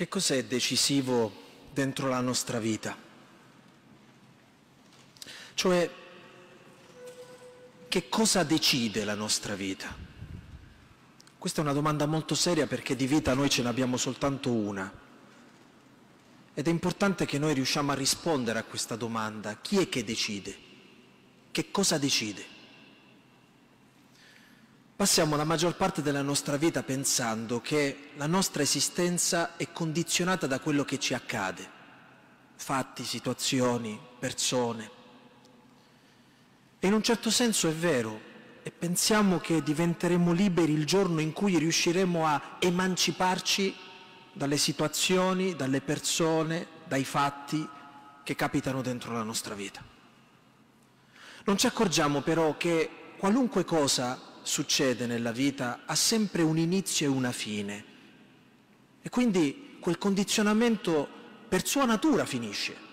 Che cos'è decisivo dentro la nostra vita? Cioè, che cosa decide la nostra vita? Questa è una domanda molto seria perché di vita noi ce n'abbiamo soltanto una. Ed è importante che noi riusciamo a rispondere a questa domanda. Chi è che decide? Che cosa decide? Passiamo la maggior parte della nostra vita pensando che la nostra esistenza è condizionata da quello che ci accade, fatti, situazioni, persone. E in un certo senso è vero, e pensiamo che diventeremo liberi il giorno in cui riusciremo a emanciparci dalle situazioni, dalle persone, dai fatti che capitano dentro la nostra vita. Non ci accorgiamo però che qualunque cosa succede nella vita ha sempre un inizio e una fine. E quindi quel condizionamento per sua natura finisce.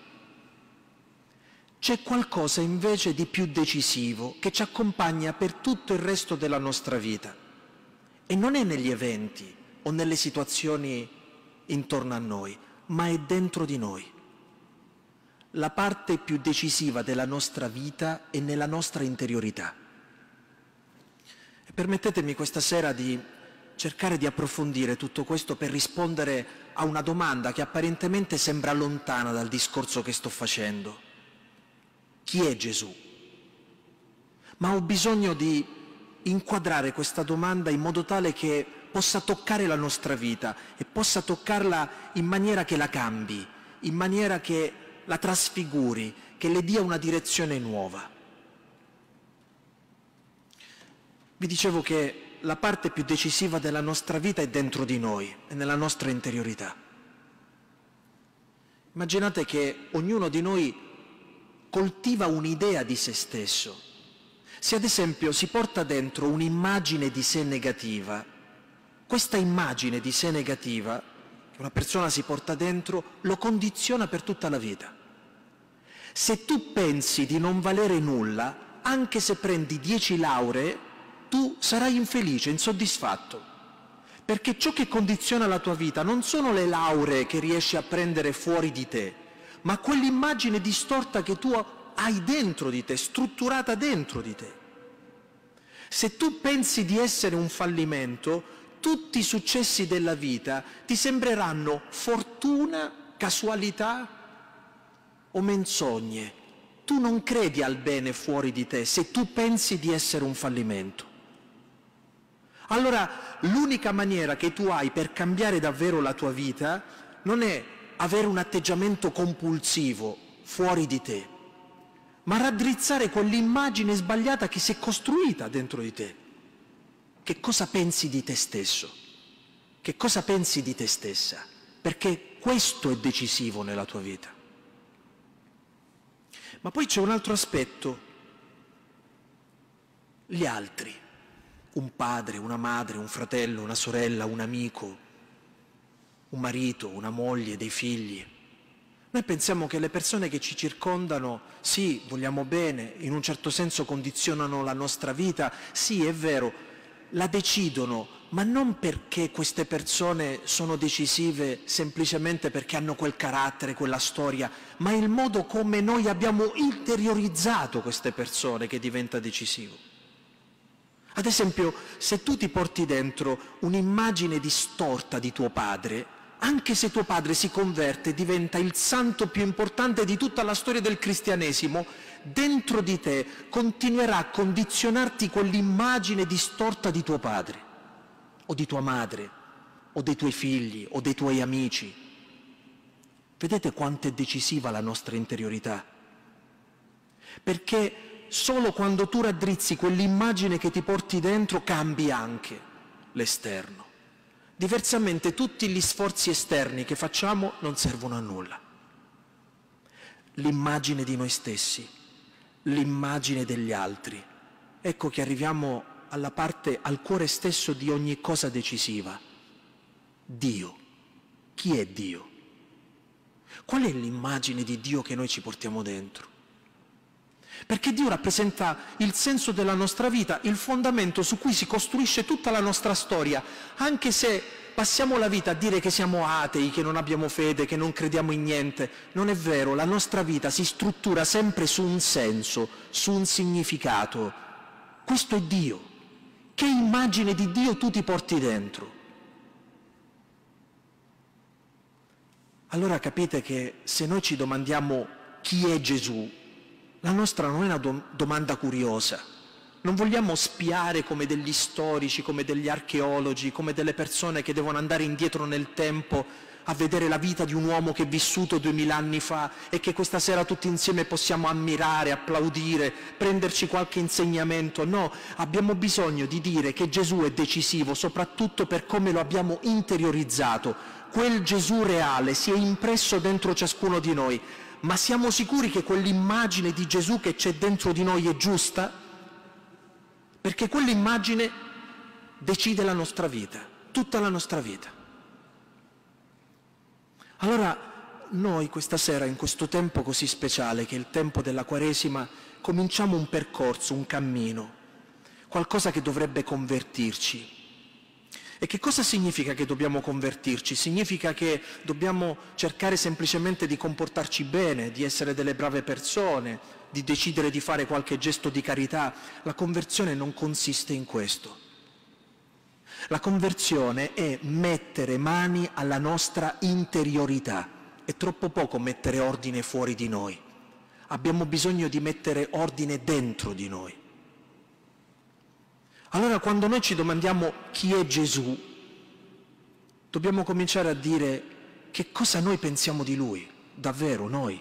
C'è qualcosa invece di più decisivo che ci accompagna per tutto il resto della nostra vita. E non è negli eventi o nelle situazioni intorno a noi, ma è dentro di noi. La parte più decisiva della nostra vita è nella nostra interiorità. Permettetemi questa sera di cercare di approfondire tutto questo per rispondere a una domanda che apparentemente sembra lontana dal discorso che sto facendo. Chi è Gesù? Ma ho bisogno di inquadrare questa domanda in modo tale che possa toccare la nostra vita e possa toccarla in maniera che la cambi, in maniera che la trasfiguri, che le dia una direzione nuova. Vi dicevo che la parte più decisiva della nostra vita è dentro di noi, è nella nostra interiorità. Immaginate che ognuno di noi coltiva un'idea di se stesso. Se ad esempio si porta dentro un'immagine di sé negativa, questa immagine di sé negativa che una persona si porta dentro lo condiziona per tutta la vita. Se tu pensi di non valere nulla, anche se prendi dieci lauree, tu sarai infelice, insoddisfatto. Perché ciò che condiziona la tua vita non sono le lauree che riesci a prendere fuori di te, ma quell'immagine distorta che tu hai dentro di te, strutturata dentro di te. Se tu pensi di essere un fallimento, tutti i successi della vita ti sembreranno fortuna, casualità o menzogne. Tu non credi al bene fuori di te se tu pensi di essere un fallimento. Allora l'unica maniera che tu hai per cambiare davvero la tua vita non è avere un atteggiamento compulsivo fuori di te, ma raddrizzare quell'immagine sbagliata che si è costruita dentro di te. Che cosa pensi di te stesso? Che cosa pensi di te stessa? Perché questo è decisivo nella tua vita. Ma poi c'è un altro aspetto, gli altri un padre, una madre, un fratello, una sorella, un amico, un marito, una moglie, dei figli. Noi pensiamo che le persone che ci circondano, sì, vogliamo bene, in un certo senso condizionano la nostra vita, sì, è vero, la decidono, ma non perché queste persone sono decisive semplicemente perché hanno quel carattere, quella storia, ma il modo come noi abbiamo interiorizzato queste persone che diventa decisivo. Ad esempio, se tu ti porti dentro un'immagine distorta di tuo padre, anche se tuo padre si converte e diventa il santo più importante di tutta la storia del cristianesimo, dentro di te continuerà a condizionarti quell'immagine distorta di tuo padre, o di tua madre, o dei tuoi figli, o dei tuoi amici. Vedete quanto è decisiva la nostra interiorità? Perché solo quando tu raddrizzi quell'immagine che ti porti dentro cambi anche l'esterno. Diversamente tutti gli sforzi esterni che facciamo non servono a nulla. L'immagine di noi stessi, l'immagine degli altri. Ecco che arriviamo alla parte, al cuore stesso di ogni cosa decisiva. Dio. Chi è Dio? Qual è l'immagine di Dio che noi ci portiamo dentro? Perché Dio rappresenta il senso della nostra vita, il fondamento su cui si costruisce tutta la nostra storia, anche se passiamo la vita a dire che siamo atei, che non abbiamo fede, che non crediamo in niente. Non è vero, la nostra vita si struttura sempre su un senso, su un significato. Questo è Dio. Che immagine di Dio tu ti porti dentro? Allora capite che se noi ci domandiamo chi è Gesù, la nostra non è una domanda curiosa. Non vogliamo spiare come degli storici, come degli archeologi, come delle persone che devono andare indietro nel tempo a vedere la vita di un uomo che è vissuto duemila anni fa e che questa sera tutti insieme possiamo ammirare, applaudire, prenderci qualche insegnamento. No, abbiamo bisogno di dire che Gesù è decisivo soprattutto per come lo abbiamo interiorizzato. Quel Gesù reale si è impresso dentro ciascuno di noi ma siamo sicuri che quell'immagine di Gesù che c'è dentro di noi è giusta? Perché quell'immagine decide la nostra vita, tutta la nostra vita. Allora noi questa sera, in questo tempo così speciale che è il tempo della Quaresima, cominciamo un percorso, un cammino, qualcosa che dovrebbe convertirci, e che cosa significa che dobbiamo convertirci? Significa che dobbiamo cercare semplicemente di comportarci bene, di essere delle brave persone, di decidere di fare qualche gesto di carità. La conversione non consiste in questo. La conversione è mettere mani alla nostra interiorità. È troppo poco mettere ordine fuori di noi. Abbiamo bisogno di mettere ordine dentro di noi. Allora quando noi ci domandiamo chi è Gesù, dobbiamo cominciare a dire che cosa noi pensiamo di Lui, davvero noi.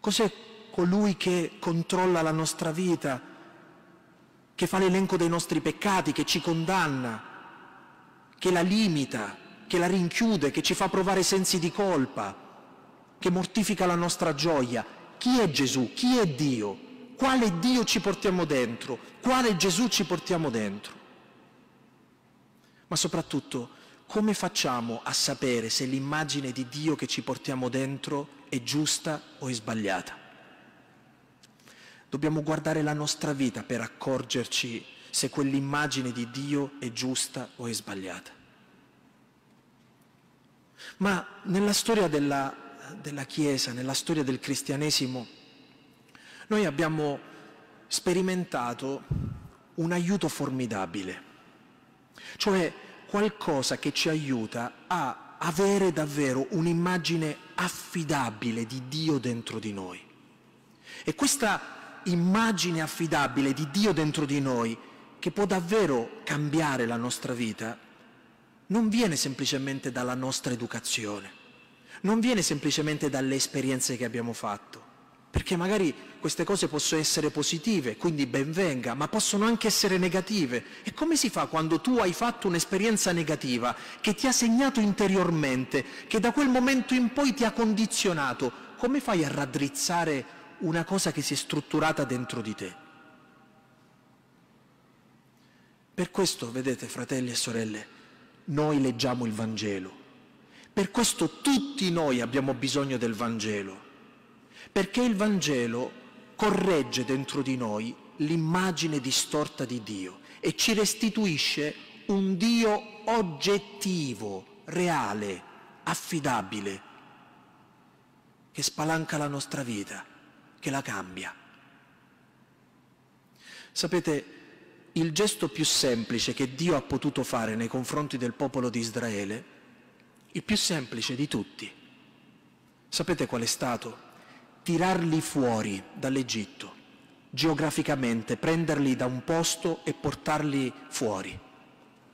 Cos'è colui che controlla la nostra vita, che fa l'elenco dei nostri peccati, che ci condanna, che la limita, che la rinchiude, che ci fa provare sensi di colpa, che mortifica la nostra gioia. Chi è Gesù? Chi è Dio? quale Dio ci portiamo dentro, quale Gesù ci portiamo dentro. Ma soprattutto, come facciamo a sapere se l'immagine di Dio che ci portiamo dentro è giusta o è sbagliata? Dobbiamo guardare la nostra vita per accorgerci se quell'immagine di Dio è giusta o è sbagliata. Ma nella storia della, della Chiesa, nella storia del cristianesimo, noi abbiamo sperimentato un aiuto formidabile, cioè qualcosa che ci aiuta a avere davvero un'immagine affidabile di Dio dentro di noi. E questa immagine affidabile di Dio dentro di noi, che può davvero cambiare la nostra vita, non viene semplicemente dalla nostra educazione, non viene semplicemente dalle esperienze che abbiamo fatto, perché magari queste cose possono essere positive, quindi benvenga, ma possono anche essere negative. E come si fa quando tu hai fatto un'esperienza negativa che ti ha segnato interiormente, che da quel momento in poi ti ha condizionato? Come fai a raddrizzare una cosa che si è strutturata dentro di te? Per questo, vedete, fratelli e sorelle, noi leggiamo il Vangelo. Per questo tutti noi abbiamo bisogno del Vangelo perché il Vangelo corregge dentro di noi l'immagine distorta di Dio e ci restituisce un Dio oggettivo, reale, affidabile, che spalanca la nostra vita, che la cambia. Sapete, il gesto più semplice che Dio ha potuto fare nei confronti del popolo di Israele, il più semplice di tutti, sapete qual è stato? tirarli fuori dall'Egitto, geograficamente, prenderli da un posto e portarli fuori.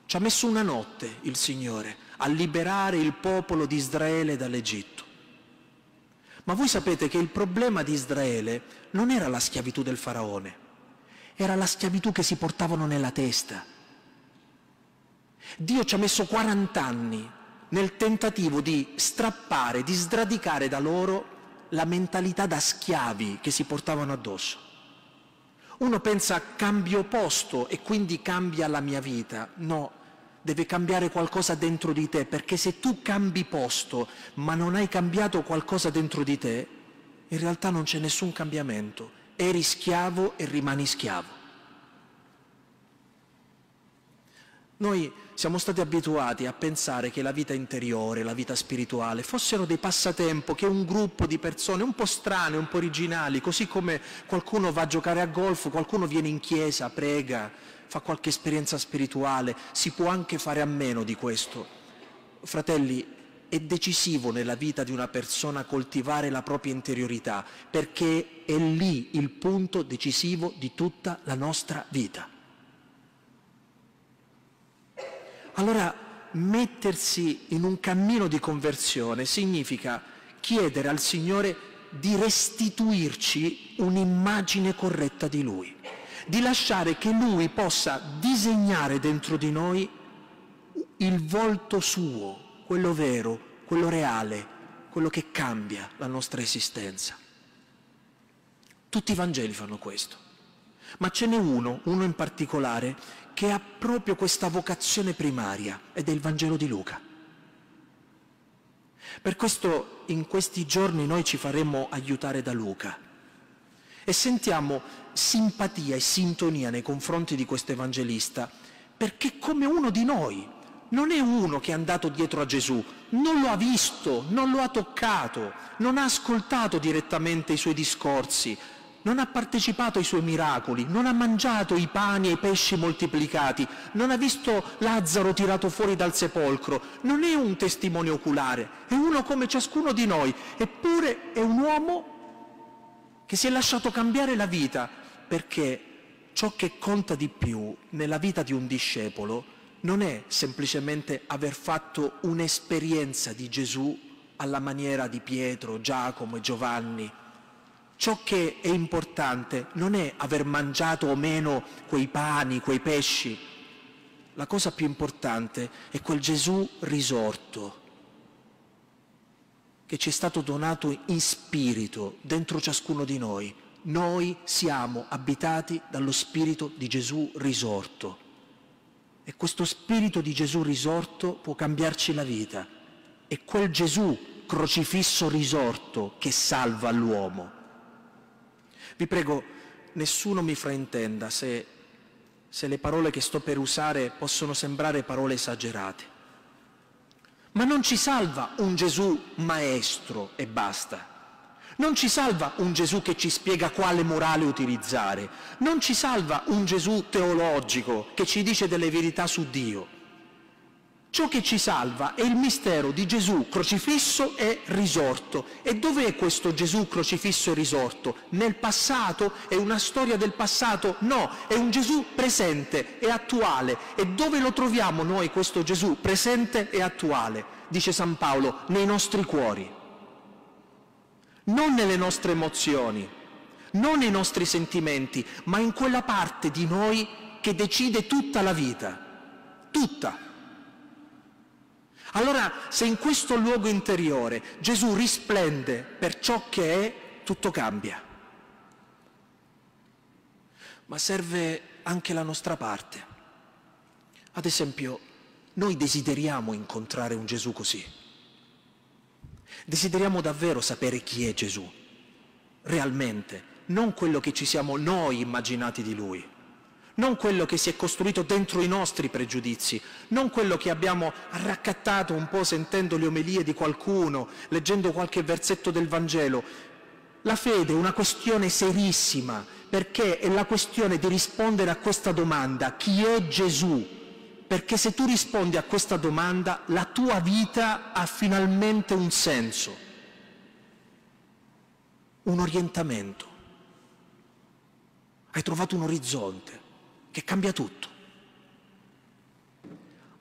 Ci ha messo una notte il Signore a liberare il popolo di Israele dall'Egitto. Ma voi sapete che il problema di Israele non era la schiavitù del faraone, era la schiavitù che si portavano nella testa. Dio ci ha messo 40 anni nel tentativo di strappare, di sradicare da loro la mentalità da schiavi che si portavano addosso. Uno pensa cambio posto e quindi cambia la mia vita. No, deve cambiare qualcosa dentro di te, perché se tu cambi posto ma non hai cambiato qualcosa dentro di te, in realtà non c'è nessun cambiamento. Eri schiavo e rimani schiavo. Noi siamo stati abituati a pensare che la vita interiore, la vita spirituale fossero dei passatempo che un gruppo di persone un po' strane, un po' originali, così come qualcuno va a giocare a golf, qualcuno viene in chiesa, prega, fa qualche esperienza spirituale, si può anche fare a meno di questo. Fratelli, è decisivo nella vita di una persona coltivare la propria interiorità, perché è lì il punto decisivo di tutta la nostra vita. Allora mettersi in un cammino di conversione significa chiedere al Signore di restituirci un'immagine corretta di Lui, di lasciare che Lui possa disegnare dentro di noi il volto suo, quello vero, quello reale, quello che cambia la nostra esistenza. Tutti i Vangeli fanno questo, ma ce n'è uno, uno in particolare, che ha proprio questa vocazione primaria ed è il Vangelo di Luca. Per questo in questi giorni noi ci faremo aiutare da Luca e sentiamo simpatia e sintonia nei confronti di questo evangelista, perché come uno di noi non è uno che è andato dietro a Gesù, non lo ha visto, non lo ha toccato, non ha ascoltato direttamente i suoi discorsi, non ha partecipato ai suoi miracoli, non ha mangiato i pani e i pesci moltiplicati, non ha visto Lazzaro tirato fuori dal sepolcro, non è un testimone oculare, è uno come ciascuno di noi, eppure è un uomo che si è lasciato cambiare la vita, perché ciò che conta di più nella vita di un discepolo non è semplicemente aver fatto un'esperienza di Gesù alla maniera di Pietro, Giacomo e Giovanni, Ciò che è importante non è aver mangiato o meno quei pani, quei pesci. La cosa più importante è quel Gesù risorto che ci è stato donato in spirito dentro ciascuno di noi. Noi siamo abitati dallo spirito di Gesù risorto. E questo spirito di Gesù risorto può cambiarci la vita. È quel Gesù crocifisso risorto che salva l'uomo. Vi prego, nessuno mi fraintenda se, se le parole che sto per usare possono sembrare parole esagerate. Ma non ci salva un Gesù maestro e basta. Non ci salva un Gesù che ci spiega quale morale utilizzare. Non ci salva un Gesù teologico che ci dice delle verità su Dio. Ciò che ci salva è il mistero di Gesù crocifisso e risorto. E dov'è questo Gesù crocifisso e risorto? Nel passato? È una storia del passato? No, è un Gesù presente e attuale. E dove lo troviamo noi questo Gesù presente e attuale? Dice San Paolo, nei nostri cuori. Non nelle nostre emozioni, non nei nostri sentimenti, ma in quella parte di noi che decide tutta la vita. Tutta allora se in questo luogo interiore Gesù risplende per ciò che è, tutto cambia. Ma serve anche la nostra parte. Ad esempio, noi desideriamo incontrare un Gesù così. Desideriamo davvero sapere chi è Gesù, realmente, non quello che ci siamo noi immaginati di lui non quello che si è costruito dentro i nostri pregiudizi, non quello che abbiamo raccattato un po' sentendo le omelie di qualcuno, leggendo qualche versetto del Vangelo. La fede è una questione serissima, perché è la questione di rispondere a questa domanda, chi è Gesù? Perché se tu rispondi a questa domanda, la tua vita ha finalmente un senso, un orientamento. Hai trovato un orizzonte che cambia tutto.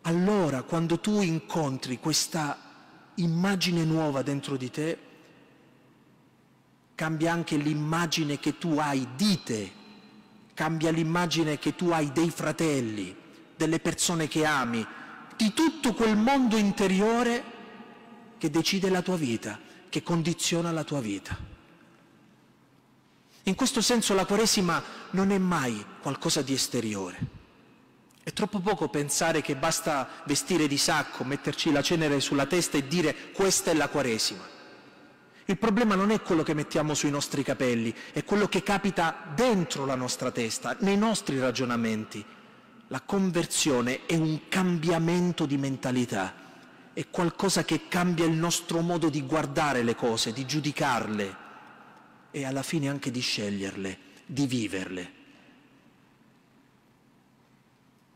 Allora quando tu incontri questa immagine nuova dentro di te, cambia anche l'immagine che tu hai di te, cambia l'immagine che tu hai dei fratelli, delle persone che ami, di tutto quel mondo interiore che decide la tua vita, che condiziona la tua vita. In questo senso la Quaresima non è mai qualcosa di esteriore. È troppo poco pensare che basta vestire di sacco, metterci la cenere sulla testa e dire questa è la Quaresima. Il problema non è quello che mettiamo sui nostri capelli, è quello che capita dentro la nostra testa, nei nostri ragionamenti. La conversione è un cambiamento di mentalità, è qualcosa che cambia il nostro modo di guardare le cose, di giudicarle e alla fine anche di sceglierle, di viverle.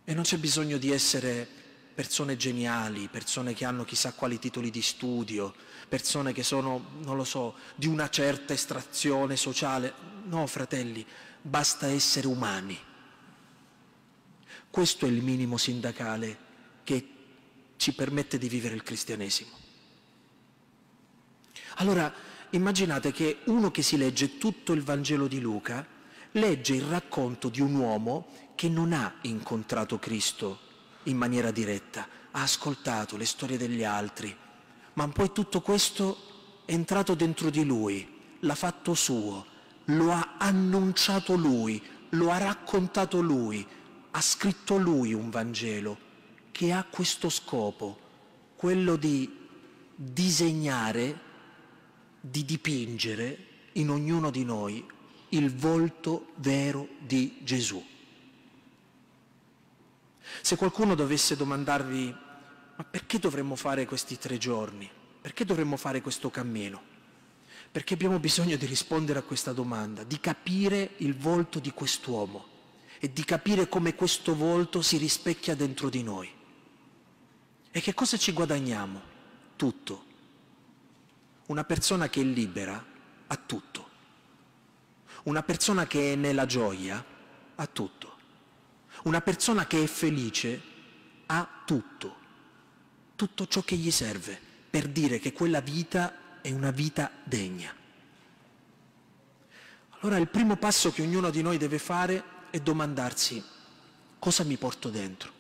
E non c'è bisogno di essere persone geniali, persone che hanno chissà quali titoli di studio, persone che sono, non lo so, di una certa estrazione sociale. No, fratelli, basta essere umani. Questo è il minimo sindacale che ci permette di vivere il cristianesimo. Allora, immaginate che uno che si legge tutto il Vangelo di Luca legge il racconto di un uomo che non ha incontrato Cristo in maniera diretta, ha ascoltato le storie degli altri, ma poi tutto questo è entrato dentro di lui, l'ha fatto suo, lo ha annunciato lui, lo ha raccontato lui, ha scritto lui un Vangelo che ha questo scopo, quello di disegnare, di dipingere in ognuno di noi il volto vero di Gesù. Se qualcuno dovesse domandarvi, ma perché dovremmo fare questi tre giorni? Perché dovremmo fare questo cammino? Perché abbiamo bisogno di rispondere a questa domanda, di capire il volto di quest'uomo e di capire come questo volto si rispecchia dentro di noi. E che cosa ci guadagniamo? Tutto. Una persona che è libera ha tutto. Una persona che è nella gioia ha tutto una persona che è felice ha tutto, tutto ciò che gli serve per dire che quella vita è una vita degna. Allora il primo passo che ognuno di noi deve fare è domandarsi cosa mi porto dentro,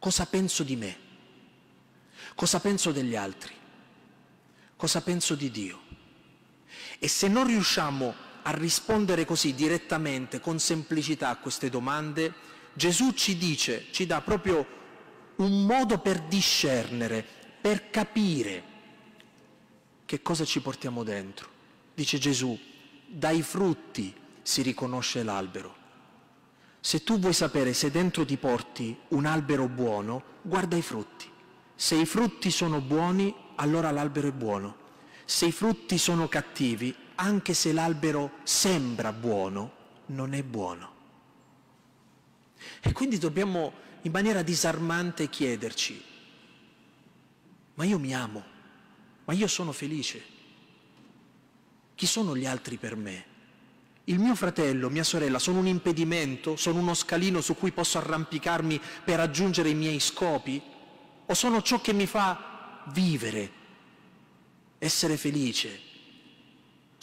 cosa penso di me, cosa penso degli altri, cosa penso di Dio. E se non riusciamo a a rispondere così direttamente, con semplicità a queste domande, Gesù ci dice, ci dà proprio un modo per discernere, per capire che cosa ci portiamo dentro. Dice Gesù, dai frutti si riconosce l'albero. Se tu vuoi sapere se dentro ti porti un albero buono, guarda i frutti. Se i frutti sono buoni, allora l'albero è buono. Se i frutti sono cattivi, anche se l'albero sembra buono, non è buono. E quindi dobbiamo in maniera disarmante chiederci, ma io mi amo, ma io sono felice, chi sono gli altri per me? Il mio fratello, mia sorella, sono un impedimento? Sono uno scalino su cui posso arrampicarmi per raggiungere i miei scopi? O sono ciò che mi fa vivere, essere felice,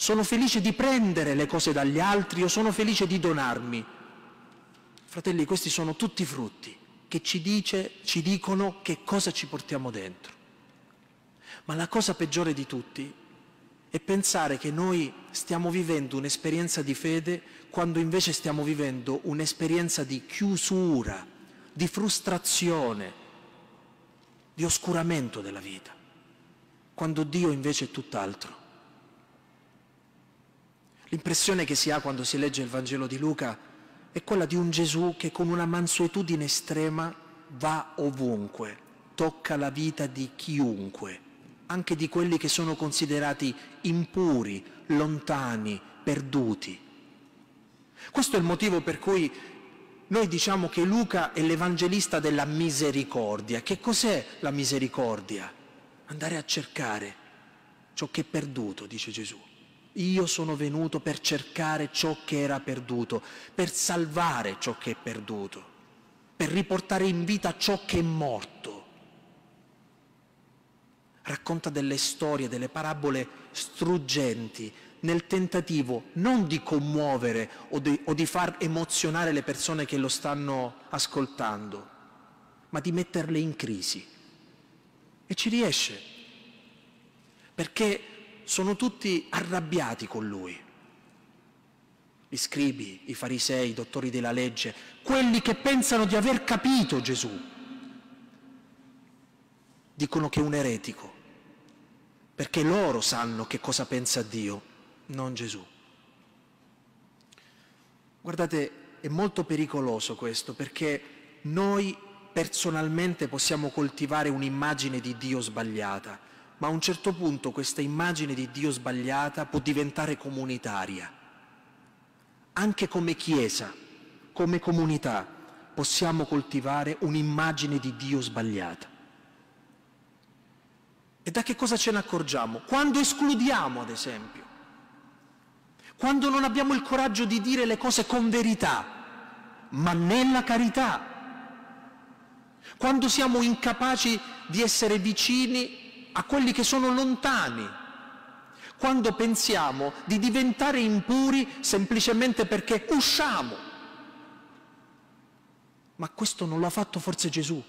sono felice di prendere le cose dagli altri o sono felice di donarmi. Fratelli, questi sono tutti frutti che ci, dice, ci dicono che cosa ci portiamo dentro. Ma la cosa peggiore di tutti è pensare che noi stiamo vivendo un'esperienza di fede quando invece stiamo vivendo un'esperienza di chiusura, di frustrazione, di oscuramento della vita, quando Dio invece è tutt'altro. L'impressione che si ha quando si legge il Vangelo di Luca è quella di un Gesù che con una mansuetudine estrema va ovunque, tocca la vita di chiunque, anche di quelli che sono considerati impuri, lontani, perduti. Questo è il motivo per cui noi diciamo che Luca è l'evangelista della misericordia. Che cos'è la misericordia? Andare a cercare ciò che è perduto, dice Gesù. Io sono venuto per cercare ciò che era perduto, per salvare ciò che è perduto, per riportare in vita ciò che è morto. Racconta delle storie, delle parabole struggenti nel tentativo non di commuovere o di, o di far emozionare le persone che lo stanno ascoltando, ma di metterle in crisi. E ci riesce, perché sono tutti arrabbiati con lui. Gli scribi, i farisei, i dottori della legge, quelli che pensano di aver capito Gesù, dicono che è un eretico, perché loro sanno che cosa pensa Dio, non Gesù. Guardate, è molto pericoloso questo perché noi personalmente possiamo coltivare un'immagine di Dio sbagliata ma a un certo punto questa immagine di Dio sbagliata può diventare comunitaria. Anche come Chiesa, come comunità, possiamo coltivare un'immagine di Dio sbagliata. E da che cosa ce ne accorgiamo? Quando escludiamo, ad esempio, quando non abbiamo il coraggio di dire le cose con verità, ma nella carità, quando siamo incapaci di essere vicini a quelli che sono lontani, quando pensiamo di diventare impuri semplicemente perché usciamo. Ma questo non l'ha fatto forse Gesù.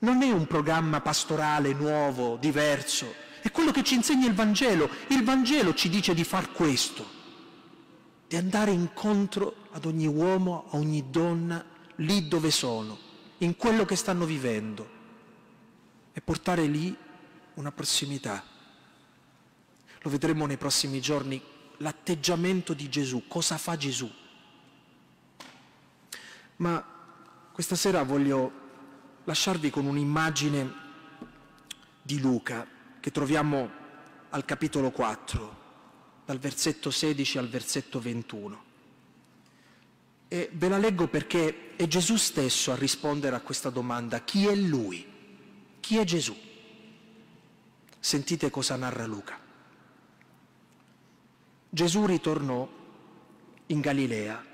Non è un programma pastorale nuovo, diverso, è quello che ci insegna il Vangelo. Il Vangelo ci dice di far questo, di andare incontro ad ogni uomo, a ogni donna, lì dove sono, in quello che stanno vivendo e portare lì una prossimità. Lo vedremo nei prossimi giorni, l'atteggiamento di Gesù, cosa fa Gesù. Ma questa sera voglio lasciarvi con un'immagine di Luca che troviamo al capitolo 4, dal versetto 16 al versetto 21. E ve la leggo perché è Gesù stesso a rispondere a questa domanda, chi è lui? Chi è Gesù? Sentite cosa narra Luca. Gesù ritornò in Galilea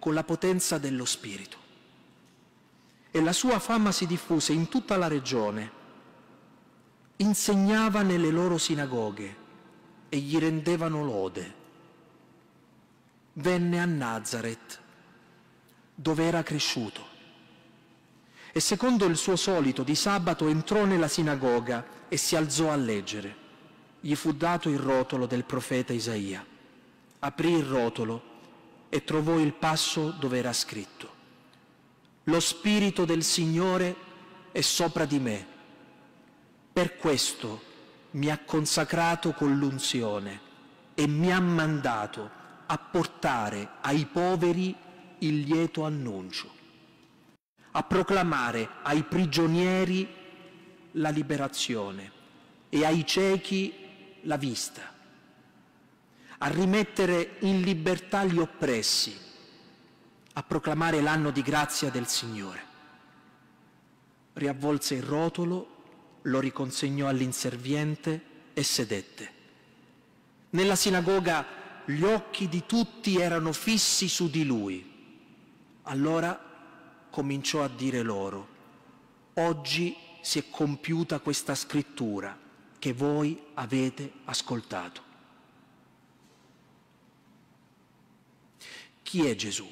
con la potenza dello Spirito e la sua fama si diffuse in tutta la regione. Insegnava nelle loro sinagoghe e gli rendevano lode. Venne a Nazareth, dove era cresciuto e secondo il suo solito di sabato entrò nella sinagoga e si alzò a leggere. Gli fu dato il rotolo del profeta Isaia. Aprì il rotolo e trovò il passo dove era scritto. Lo Spirito del Signore è sopra di me. Per questo mi ha consacrato con l'unzione e mi ha mandato a portare ai poveri il lieto annuncio a proclamare ai prigionieri la liberazione e ai ciechi la vista, a rimettere in libertà gli oppressi, a proclamare l'anno di grazia del Signore. Riavvolse il rotolo, lo riconsegnò all'inserviente e sedette. Nella sinagoga gli occhi di tutti erano fissi su di lui. Allora cominciò a dire loro, oggi si è compiuta questa scrittura che voi avete ascoltato. Chi è Gesù?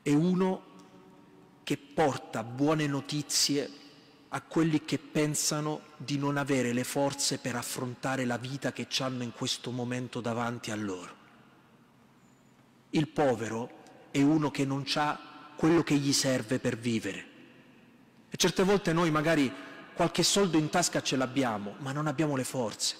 È uno che porta buone notizie a quelli che pensano di non avere le forze per affrontare la vita che hanno in questo momento davanti a loro. Il povero è uno che non ha quello che gli serve per vivere. E certe volte noi magari qualche soldo in tasca ce l'abbiamo, ma non abbiamo le forze.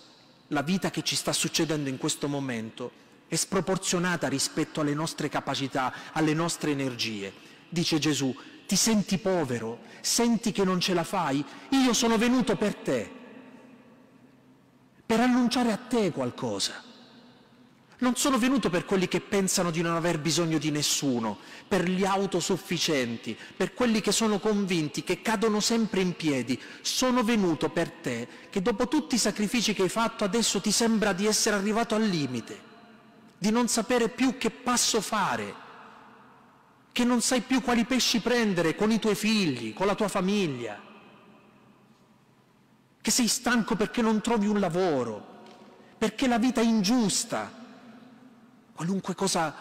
La vita che ci sta succedendo in questo momento è sproporzionata rispetto alle nostre capacità, alle nostre energie. Dice Gesù, ti senti povero, senti che non ce la fai, io sono venuto per te, per annunciare a te qualcosa. Non sono venuto per quelli che pensano di non aver bisogno di nessuno, per gli autosufficienti, per quelli che sono convinti, che cadono sempre in piedi. Sono venuto per te, che dopo tutti i sacrifici che hai fatto adesso ti sembra di essere arrivato al limite, di non sapere più che passo fare, che non sai più quali pesci prendere con i tuoi figli, con la tua famiglia, che sei stanco perché non trovi un lavoro, perché la vita è ingiusta qualunque cosa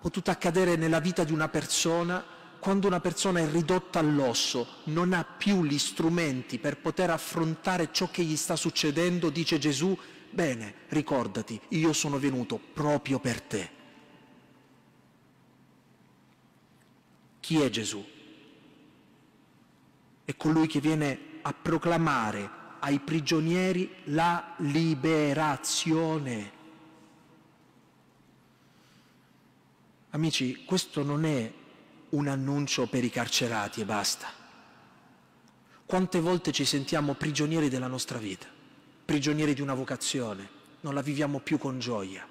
potuta accadere nella vita di una persona, quando una persona è ridotta all'osso, non ha più gli strumenti per poter affrontare ciò che gli sta succedendo, dice Gesù, bene, ricordati, io sono venuto proprio per te. Chi è Gesù? È colui che viene a proclamare ai prigionieri la liberazione Amici, questo non è un annuncio per i carcerati e basta. Quante volte ci sentiamo prigionieri della nostra vita, prigionieri di una vocazione, non la viviamo più con gioia,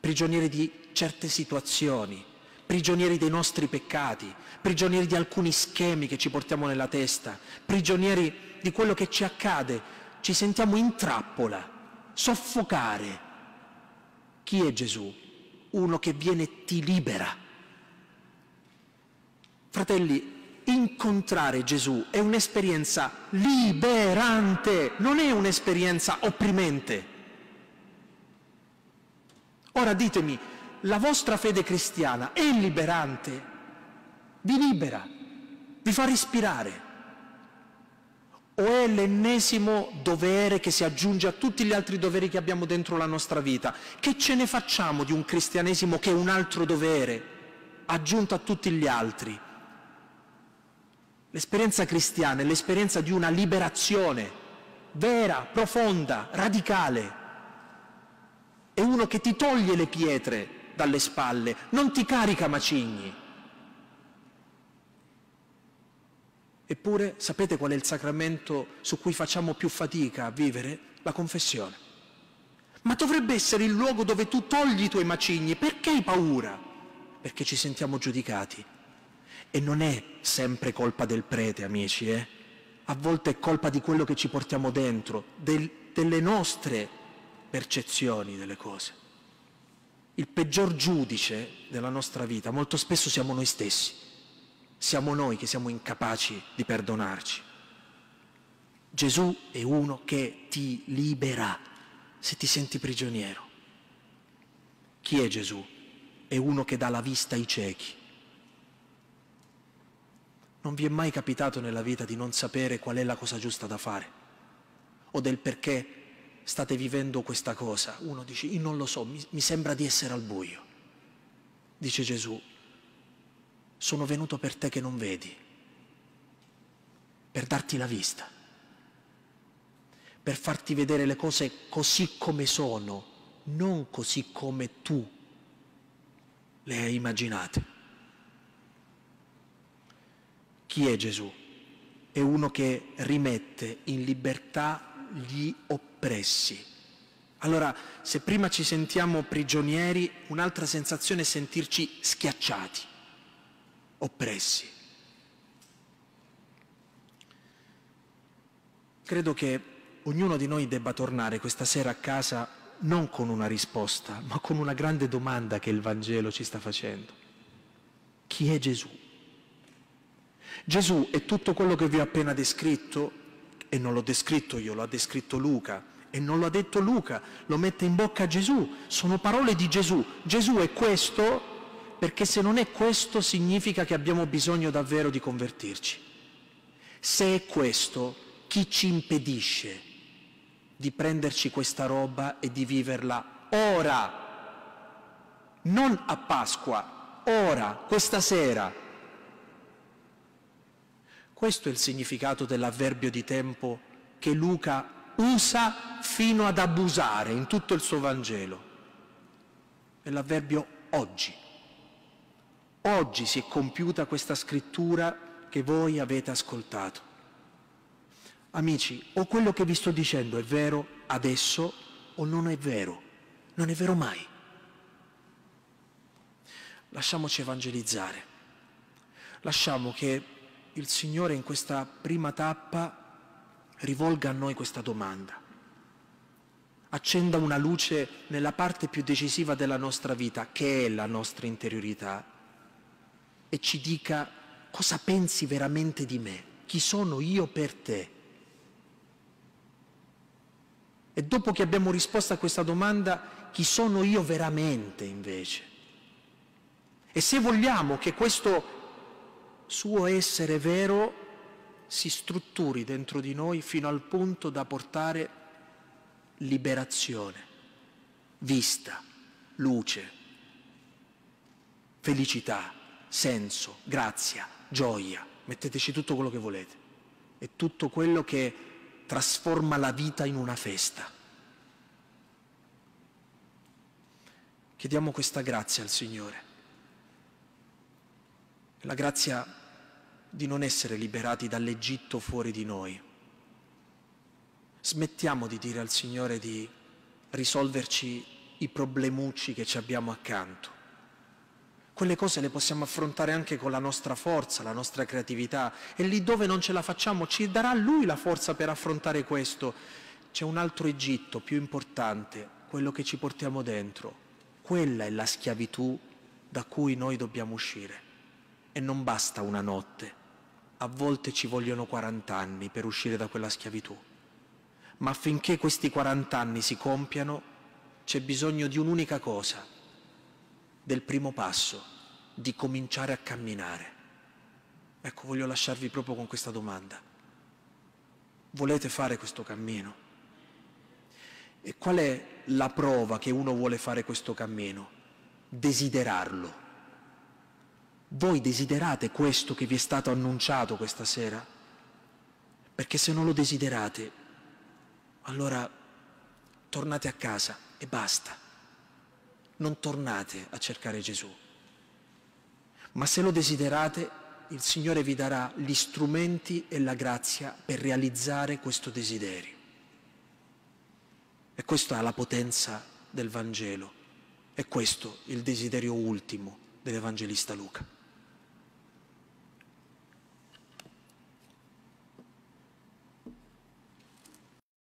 prigionieri di certe situazioni, prigionieri dei nostri peccati, prigionieri di alcuni schemi che ci portiamo nella testa, prigionieri di quello che ci accade, ci sentiamo in trappola, soffocare. Chi è Gesù? uno che viene e ti libera. Fratelli, incontrare Gesù è un'esperienza liberante, non è un'esperienza opprimente. Ora ditemi, la vostra fede cristiana è liberante, vi libera, vi fa respirare o è l'ennesimo dovere che si aggiunge a tutti gli altri doveri che abbiamo dentro la nostra vita? Che ce ne facciamo di un cristianesimo che è un altro dovere aggiunto a tutti gli altri? L'esperienza cristiana è l'esperienza di una liberazione vera, profonda, radicale. È uno che ti toglie le pietre dalle spalle, non ti carica macigni. Eppure sapete qual è il sacramento su cui facciamo più fatica a vivere? La confessione. Ma dovrebbe essere il luogo dove tu togli i tuoi macigni. Perché hai paura? Perché ci sentiamo giudicati. E non è sempre colpa del prete, amici, eh? A volte è colpa di quello che ci portiamo dentro, del, delle nostre percezioni delle cose. Il peggior giudice della nostra vita molto spesso siamo noi stessi siamo noi che siamo incapaci di perdonarci. Gesù è uno che ti libera se ti senti prigioniero. Chi è Gesù? È uno che dà la vista ai ciechi. Non vi è mai capitato nella vita di non sapere qual è la cosa giusta da fare o del perché state vivendo questa cosa. Uno dice, io non lo so, mi, sembra di essere al buio. Dice Gesù, sono venuto per te che non vedi, per darti la vista, per farti vedere le cose così come sono, non così come tu le hai immaginate. Chi è Gesù? È uno che rimette in libertà gli oppressi. Allora, se prima ci sentiamo prigionieri, un'altra sensazione è sentirci schiacciati oppressi. Credo che ognuno di noi debba tornare questa sera a casa non con una risposta, ma con una grande domanda che il Vangelo ci sta facendo. Chi è Gesù? Gesù è tutto quello che vi ho appena descritto, e non l'ho descritto io, lo ha descritto Luca, e non lo ha detto Luca, lo mette in bocca a Gesù, sono parole di Gesù. Gesù è questo perché se non è questo significa che abbiamo bisogno davvero di convertirci. Se è questo, chi ci impedisce di prenderci questa roba e di viverla ora? Non a Pasqua, ora, questa sera. Questo è il significato dell'avverbio di tempo che Luca usa fino ad abusare in tutto il suo Vangelo. È l'avverbio oggi. Oggi si è compiuta questa scrittura che voi avete ascoltato. Amici, o quello che vi sto dicendo è vero adesso o non è vero. Non è vero mai. Lasciamoci evangelizzare. Lasciamo che il Signore in questa prima tappa rivolga a noi questa domanda accenda una luce nella parte più decisiva della nostra vita, che è la nostra interiorità e ci dica cosa pensi veramente di me, chi sono io per te. E dopo che abbiamo risposto a questa domanda, chi sono io veramente invece? E se vogliamo che questo suo essere vero si strutturi dentro di noi fino al punto da portare liberazione, vista, luce, felicità senso, grazia, gioia, metteteci tutto quello che volete. È tutto quello che trasforma la vita in una festa. Chiediamo questa grazia al Signore, la grazia di non essere liberati dall'Egitto fuori di noi. Smettiamo di dire al Signore di risolverci i problemucci che ci abbiamo accanto quelle cose le possiamo affrontare anche con la nostra forza, la nostra creatività e lì dove non ce la facciamo ci darà lui la forza per affrontare questo. C'è un altro Egitto più importante, quello che ci portiamo dentro. Quella è la schiavitù da cui noi dobbiamo uscire. E non basta una notte. A volte ci vogliono 40 anni per uscire da quella schiavitù. Ma affinché questi 40 anni si compiano, c'è bisogno di un'unica cosa, del primo passo, di cominciare a camminare. Ecco, voglio lasciarvi proprio con questa domanda. Volete fare questo cammino? E qual è la prova che uno vuole fare questo cammino? Desiderarlo. Voi desiderate questo che vi è stato annunciato questa sera? Perché se non lo desiderate, allora tornate a casa e basta non tornate a cercare Gesù. Ma se lo desiderate, il Signore vi darà gli strumenti e la grazia per realizzare questo desiderio. E questa è la potenza del Vangelo, e questo è il desiderio ultimo dell'Evangelista Luca.